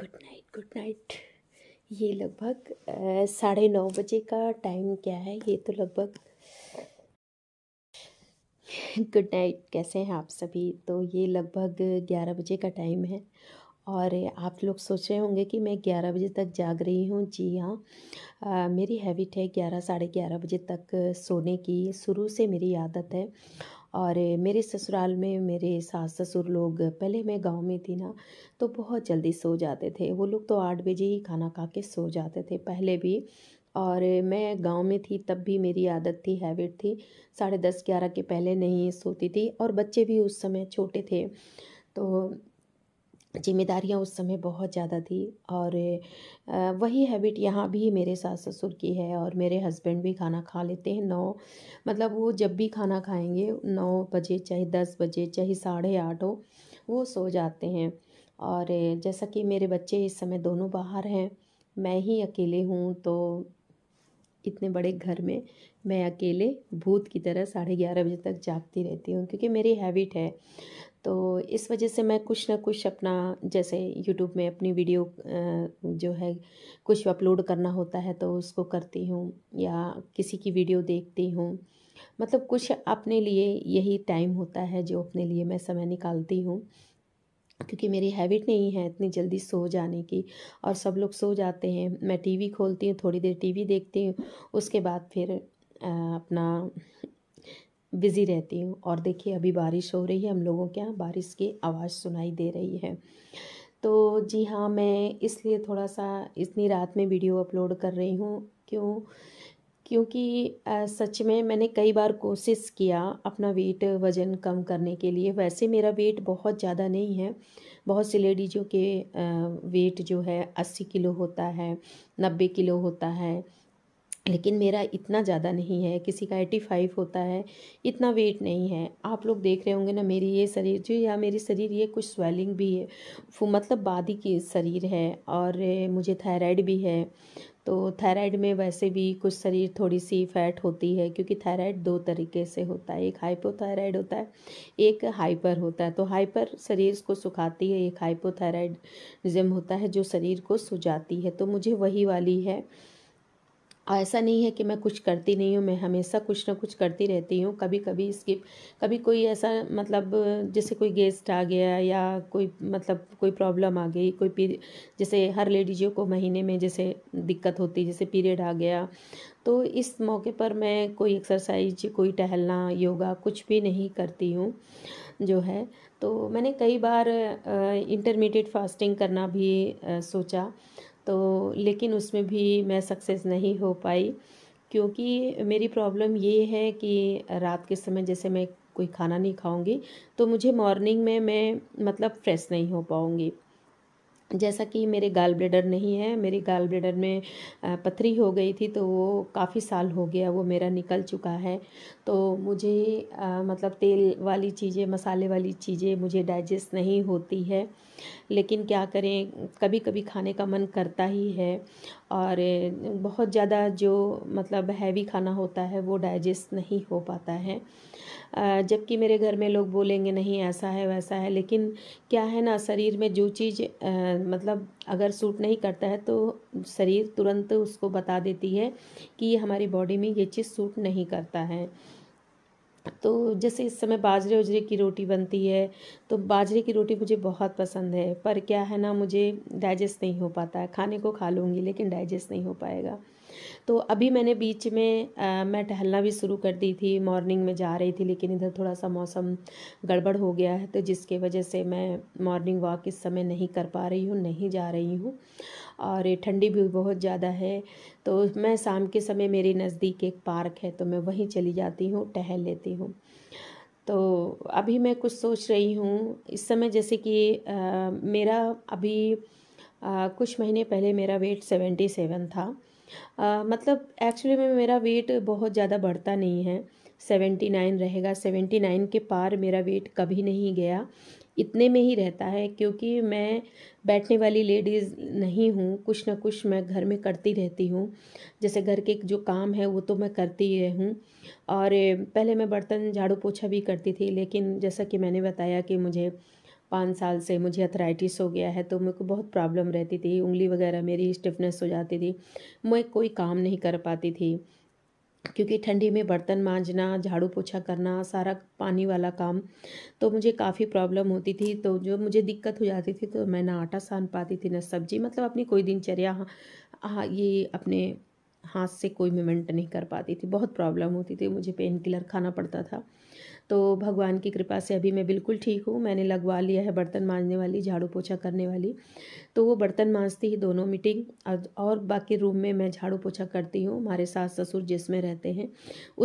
good night good night ये लगभग साढ़े नौ बजे का टाइम क्या है ये तो लगभग गुड नाइट कैसे हैं आप सभी तो ये लगभग ग्यारह बजे का टाइम है और आप लोग सोच रहे होंगे कि मैं ग्यारह बजे तक जाग रही हूँ जी हाँ मेरी हैबिट है ग्यारह साढ़े ग्यारह बजे तक सोने की शुरू से मेरी आदत है और मेरे ससुराल में मेरे सास ससुर लोग पहले मैं गांव में थी ना तो बहुत जल्दी सो जाते थे वो लोग तो आठ बजे ही खाना खा के सो जाते थे पहले भी और मैं गांव में थी तब भी मेरी आदत थी हैबिट थी साढ़े दस ग्यारह के पहले नहीं सोती थी और बच्चे भी उस समय छोटे थे तो जिम्मेदारियाँ उस समय बहुत ज़्यादा थी और वही हैबिट यहाँ भी मेरे सास ससुर की है और मेरे हस्बैंड भी खाना खा लेते हैं नौ मतलब वो जब भी खाना खाएंगे नौ बजे चाहे दस बजे चाहे साढ़े आठ हो वो सो जाते हैं और जैसा कि मेरे बच्चे इस समय दोनों बाहर हैं मैं ही अकेले हूँ तो इतने बड़े घर में मैं अकेले भूत की तरह साढ़े ग्यारह बजे तक जागती रहती हूँ क्योंकि मेरी हैबिट है तो इस वजह से मैं कुछ ना कुछ अपना जैसे यूट्यूब में अपनी वीडियो जो है कुछ अपलोड करना होता है तो उसको करती हूँ या किसी की वीडियो देखती हूँ मतलब कुछ अपने लिए यही टाइम होता है जो अपने लिए मैं समय निकालती हूँ क्योंकि मेरी हैबिट नहीं है इतनी जल्दी सो जाने की और सब लोग सो जाते हैं मैं टीवी खोलती हूँ थोड़ी देर टीवी देखती हूँ उसके बाद फिर अपना बिज़ी रहती हूँ और देखिए अभी बारिश हो रही है हम लोगों के यहाँ बारिश की आवाज़ सुनाई दे रही है तो जी हाँ मैं इसलिए थोड़ा सा इतनी रात में वीडियो अपलोड कर रही हूँ क्यों क्योंकि सच में मैंने कई बार कोशिश किया अपना वेट वज़न कम करने के लिए वैसे मेरा वेट बहुत ज़्यादा नहीं है बहुत सी लेडीजों के वेट जो है अस्सी किलो होता है नब्बे किलो होता है लेकिन मेरा इतना ज़्यादा नहीं है किसी का एटी फाइव होता है इतना वेट नहीं है आप लोग देख रहे होंगे ना मेरी ये शरीर जो या हाँ, मेरी शरीर ये कुछ स्वेलिंग भी है मतलब बादी की शरीर है और मुझे थायराइड भी है तो थायराइड में वैसे भी कुछ शरीर थोड़ी सी फैट होती है क्योंकि थायराइड दो तरीके से होता है एक हाइपोथायराइड होता है एक हाइपर होता है तो हाइपर शरीर को सुखाती है एक हाइपोथायराइडिज्म होता है जो शरीर को सुजाती है तो मुझे वही वाली है ऐसा नहीं है कि मैं कुछ करती नहीं हूँ मैं हमेशा कुछ ना कुछ करती रहती हूँ कभी कभी स्किप कभी कोई ऐसा मतलब जैसे कोई गेस्ट आ गया या कोई मतलब कोई प्रॉब्लम आ गई कोई पीर जैसे हर लेडीजों को महीने में जैसे दिक्कत होती जैसे पीरियड आ गया तो इस मौके पर मैं कोई एक्सरसाइज कोई टहलना योगा कुछ भी नहीं करती हूँ जो है तो मैंने कई बार इंटरमीडिएट फास्टिंग करना भी सोचा तो लेकिन उसमें भी मैं सक्सेस नहीं हो पाई क्योंकि मेरी प्रॉब्लम ये है कि रात के समय जैसे मैं कोई खाना नहीं खाऊंगी तो मुझे मॉर्निंग में मैं मतलब फ्रेश नहीं हो पाऊँगी जैसा कि मेरे गाल ब्लेडर नहीं है मेरी गाल ब्लेडर में पथरी हो गई थी तो वो काफ़ी साल हो गया वो मेरा निकल चुका है तो मुझे आ, मतलब तेल वाली चीज़ें मसाले वाली चीज़ें मुझे डाइजेस्ट नहीं होती है लेकिन क्या करें कभी कभी खाने का मन करता ही है और बहुत ज़्यादा जो मतलब हैवी खाना होता है वो डाइजेस्ट नहीं हो पाता है जबकि मेरे घर में लोग बोलेंगे नहीं ऐसा है वैसा है लेकिन क्या है ना शरीर में जो चीज़ मतलब अगर सूट नहीं करता है तो शरीर तुरंत उसको बता देती है कि हमारी बॉडी में ये चीज़ सूट नहीं करता है तो जैसे इस समय बाजरे उजरे की रोटी बनती है तो बाजरे की रोटी मुझे बहुत पसंद है पर क्या है ना मुझे डाइजेस्ट नहीं हो पाता है खाने को खा लूँगी लेकिन डाइजेस्ट नहीं हो पाएगा तो अभी मैंने बीच में आ, मैं टहलना भी शुरू कर दी थी मॉर्निंग में जा रही थी लेकिन इधर थोड़ा सा मौसम गड़बड़ हो गया है तो जिसके वजह से मैं मॉर्निंग वॉक इस समय नहीं कर पा रही हूँ नहीं जा रही हूँ और ठंडी भी बहुत ज़्यादा है तो मैं शाम के समय मेरे नज़दीक एक पार्क है तो मैं वहीं चली जाती हूँ टहल लेती हूँ तो अभी मैं कुछ सोच रही हूँ इस समय जैसे कि आ, मेरा अभी आ, कुछ महीने पहले मेरा वेट सेवेंटी सेवन था आ, मतलब एक्चुअली में मेरा वेट बहुत ज़्यादा बढ़ता नहीं है सेवेंटी नाइन रहेगा सेवेंटी नाइन के पार मेरा वेट कभी नहीं गया इतने में ही रहता है क्योंकि मैं बैठने वाली लेडीज़ नहीं हूँ कुछ ना कुछ मैं घर में करती रहती हूँ जैसे घर के जो काम है वो तो मैं करती ही हूँ और पहले मैं बर्तन झाड़ू पोछा भी करती थी लेकिन जैसा कि मैंने बताया कि मुझे पाँच साल से मुझे अथराइटिस हो गया है तो मेरे को बहुत प्रॉब्लम रहती थी उंगली वगैरह मेरी स्टिफनेस हो जाती थी मैं कोई काम नहीं कर पाती थी क्योंकि ठंडी में बर्तन मांजना झाड़ू पोछा करना सारा पानी वाला काम तो मुझे काफ़ी प्रॉब्लम होती थी तो जो मुझे दिक्कत हो जाती थी तो मैं ना आटा सान पाती थी ना सब्जी मतलब अपनी कोई दिनचर्या हाँ, हाँ ये अपने हाथ से कोई मूवमेंट नहीं कर पाती थी बहुत प्रॉब्लम होती थी मुझे पेन किलर खाना पड़ता था तो भगवान की कृपा से अभी मैं बिल्कुल ठीक हूँ मैंने लगवा लिया है बर्तन मांजने वाली झाड़ू पोछा करने वाली तो वो बर्तन मांजती ही दोनों मीटिंग और बाकी रूम में मैं झाड़ू पोछा करती हूँ हमारे सास ससुर जिसमें रहते हैं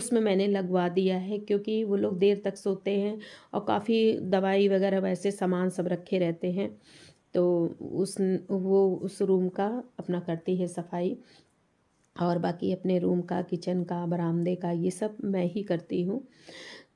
उसमें मैंने लगवा दिया है क्योंकि वो लोग देर तक सोते हैं और काफ़ी दवाई वगैरह वैसे सामान सब रखे रहते हैं तो उस वो उस रूम का अपना करती है सफाई और बाकी अपने रूम का किचन का बरामदे का ये सब मैं ही करती हूँ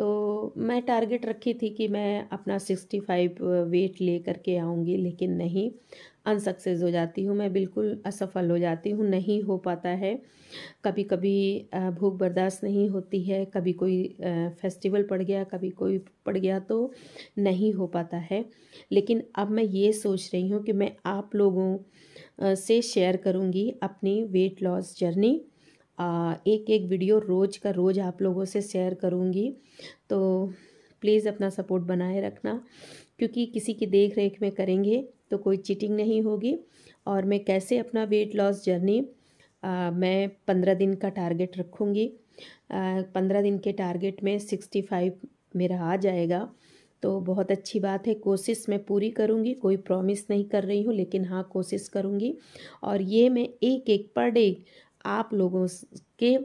तो मैं टारगेट रखी थी कि मैं अपना सिक्सटी फाइव वेट ले करके आऊँगी लेकिन नहीं अनसक्सेस हो जाती हूँ मैं बिल्कुल असफल हो जाती हूँ नहीं हो पाता है कभी कभी भूख बर्दाश्त नहीं होती है कभी कोई फेस्टिवल पड़ गया कभी कोई पड़ गया तो नहीं हो पाता है लेकिन अब मैं ये सोच रही हूँ कि मैं आप लोगों से शेयर करूँगी अपनी वेट लॉस जर्नी एक एक वीडियो रोज़ का रोज़ आप लोगों से शेयर करूँगी तो प्लीज़ अपना सपोर्ट बनाए रखना क्योंकि किसी की देख रेख में करेंगे तो कोई चीटिंग नहीं होगी और मैं कैसे अपना वेट लॉस जर्नी मैं पंद्रह दिन का टारगेट रखूँगी पंद्रह दिन के टारगेट में सिक्सटी फाइव मेरा आ जाएगा तो बहुत अच्छी बात है कोशिश मैं पूरी करूँगी कोई प्रॉमिस नहीं कर रही हूँ लेकिन हाँ कोशिश करूँगी और ये मैं एक एक पर डे आप लोगों के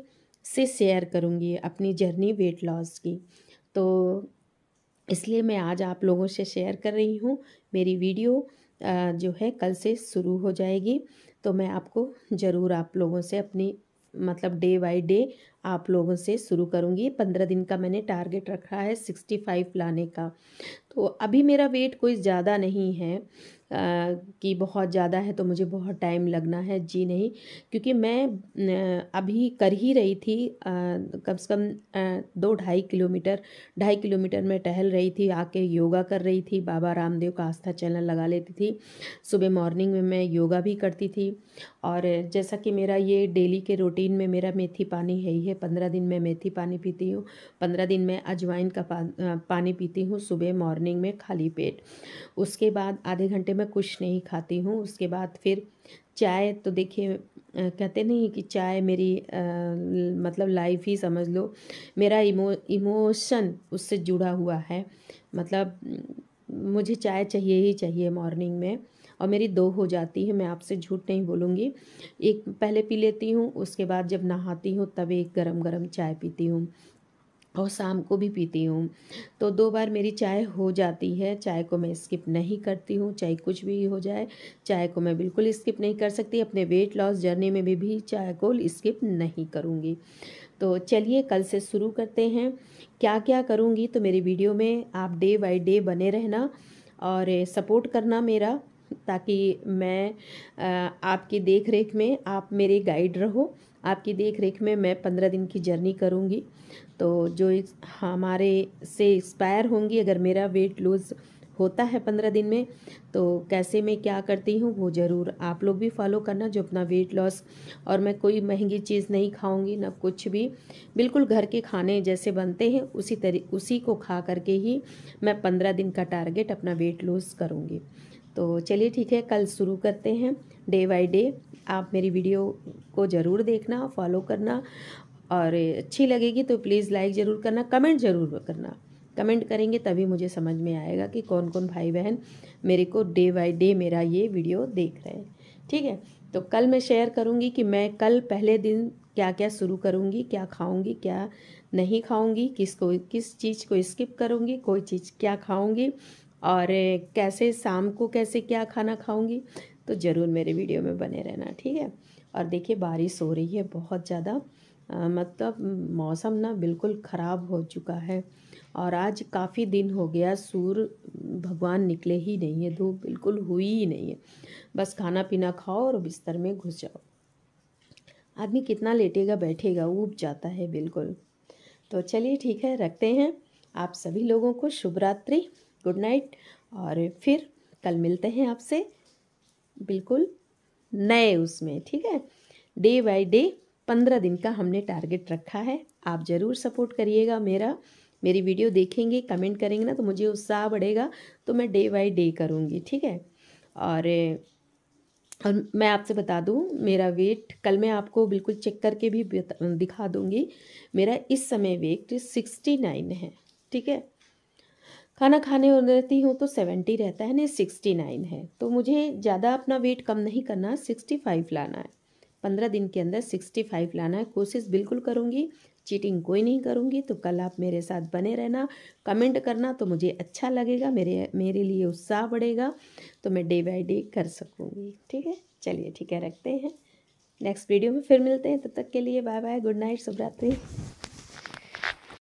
से शेयर करूँगी अपनी जर्नी वेट लॉस की तो इसलिए मैं आज आप लोगों से शेयर कर रही हूँ मेरी वीडियो जो है कल से शुरू हो जाएगी तो मैं आपको ज़रूर आप लोगों से अपनी मतलब डे बाय डे आप लोगों से शुरू करूँगी पंद्रह दिन का मैंने टारगेट रखा है सिक्सटी फाइव लाने का तो अभी मेरा वेट कोई ज़्यादा नहीं है कि बहुत ज़्यादा है तो मुझे बहुत टाइम लगना है जी नहीं क्योंकि मैं अभी कर ही रही थी कम से कम दो ढाई किलोमीटर ढाई किलोमीटर में टहल रही थी आके योगा कर रही थी बाबा रामदेव का आस्था चैनल लगा लेती थी सुबह मॉर्निंग में मैं योगा भी करती थी और जैसा कि मेरा ये डेली के रूटीन में मेरा मेथी पानी है ही है पंद्रह दिन में मेथी पानी पीती हूँ पंद्रह दिन में अजवाइन का पानी पीती हूँ सुबह मॉर्निंग में खाली पेट उसके बाद आधे घंटे में कुछ नहीं खाती हूँ उसके बाद फिर चाय तो देखिए कहते नहीं कि चाय मेरी आ, मतलब लाइफ ही समझ लो मेरा इमो इमोशन उससे जुड़ा हुआ है मतलब मुझे चाय चाहिए ही चाहिए मॉर्निंग में और मेरी दो हो जाती है मैं आपसे झूठ नहीं बोलूँगी एक पहले पी लेती हूँ उसके बाद जब नहाती हूँ तब एक गरम गरम चाय पीती हूँ और शाम को भी पीती हूँ तो दो बार मेरी चाय हो जाती है चाय को मैं स्किप नहीं करती हूँ चाहे कुछ भी हो जाए चाय को मैं बिल्कुल स्किप नहीं कर सकती अपने वेट लॉस जर्नी में भी, भी चाय को स्किप नहीं करूँगी तो चलिए कल से शुरू करते हैं क्या क्या करूँगी तो मेरी वीडियो में आप डे बाई डे बने रहना और सपोर्ट करना मेरा ताकि मैं आपकी देख रेख में आप मेरे गाइड रहो आपकी देख रेख में मैं पंद्रह दिन की जर्नी करूँगी तो जो हमारे से एक्सपायर होंगी अगर मेरा वेट लूज़ होता है पंद्रह दिन में तो कैसे मैं क्या करती हूँ वो ज़रूर आप लोग भी फॉलो करना जो अपना वेट लॉस और मैं कोई महंगी चीज़ नहीं खाऊंगी ना कुछ भी बिल्कुल घर के खाने जैसे बनते हैं उसी तरी उसी को खा करके ही मैं पंद्रह दिन का टारगेट अपना वेट लॉस करूँगी तो चलिए ठीक है कल शुरू करते हैं डे बाय डे आप मेरी वीडियो को ज़रूर देखना फॉलो करना और अच्छी लगेगी तो प्लीज़ लाइक ज़रूर करना कमेंट ज़रूर करना कमेंट करेंगे तभी मुझे समझ में आएगा कि कौन कौन भाई बहन मेरे को डे बाय डे मेरा ये वीडियो देख रहे हैं ठीक है तो कल मैं शेयर करूँगी कि मैं कल पहले दिन क्या क्या शुरू करूँगी क्या खाऊँगी क्या नहीं खाऊँगी किसको किस चीज़ को स्किप करूँगी कोई चीज़ क्या खाऊँगी और कैसे शाम को कैसे क्या खाना खाऊंगी तो ज़रूर मेरे वीडियो में बने रहना ठीक है और देखिए बारिश हो रही है बहुत ज़्यादा मतलब मौसम ना बिल्कुल ख़राब हो चुका है और आज काफ़ी दिन हो गया सूर भगवान निकले ही नहीं है धूप बिल्कुल हुई ही नहीं है बस खाना पीना खाओ और बिस्तर में घुस जाओ आदमी कितना लेटेगा बैठेगा ऊब जाता है बिल्कुल तो चलिए ठीक है रखते हैं आप सभी लोगों को शुभ रात्रि गुड नाइट और फिर कल मिलते हैं आपसे बिल्कुल नए उसमें ठीक है डे बाय डे पंद्रह दिन का हमने टारगेट रखा है आप ज़रूर सपोर्ट करिएगा मेरा मेरी वीडियो देखेंगे कमेंट करेंगे ना तो मुझे उत्साह बढ़ेगा तो मैं डे बाय डे करूँगी ठीक है और और मैं आपसे बता दूं मेरा वेट कल मैं आपको बिल्कुल चेक करके भी दिखा दूंगी मेरा इस समय वेट सिक्सटी नाइन है ठीक है खाना खाने और रहती हूँ तो सेवेंटी रहता है नहीं सिक्सटी नाइन है तो मुझे ज़्यादा अपना वेट कम नहीं करना सिक्सटी फाइव लाना है पंद्रह दिन के अंदर सिक्सटी फाइव लाना है कोशिश बिल्कुल करूँगी चीटिंग कोई नहीं करूँगी तो कल आप मेरे साथ बने रहना कमेंट करना तो मुझे अच्छा लगेगा मेरे मेरे लिए उत्साह बढ़ेगा तो मैं डे बाय डे कर सकूँगी ठीक है चलिए ठीक है रखते हैं नेक्स्ट वीडियो में फिर मिलते हैं तब तक के लिए बाय बाय गुड नाइट शुभरात्रि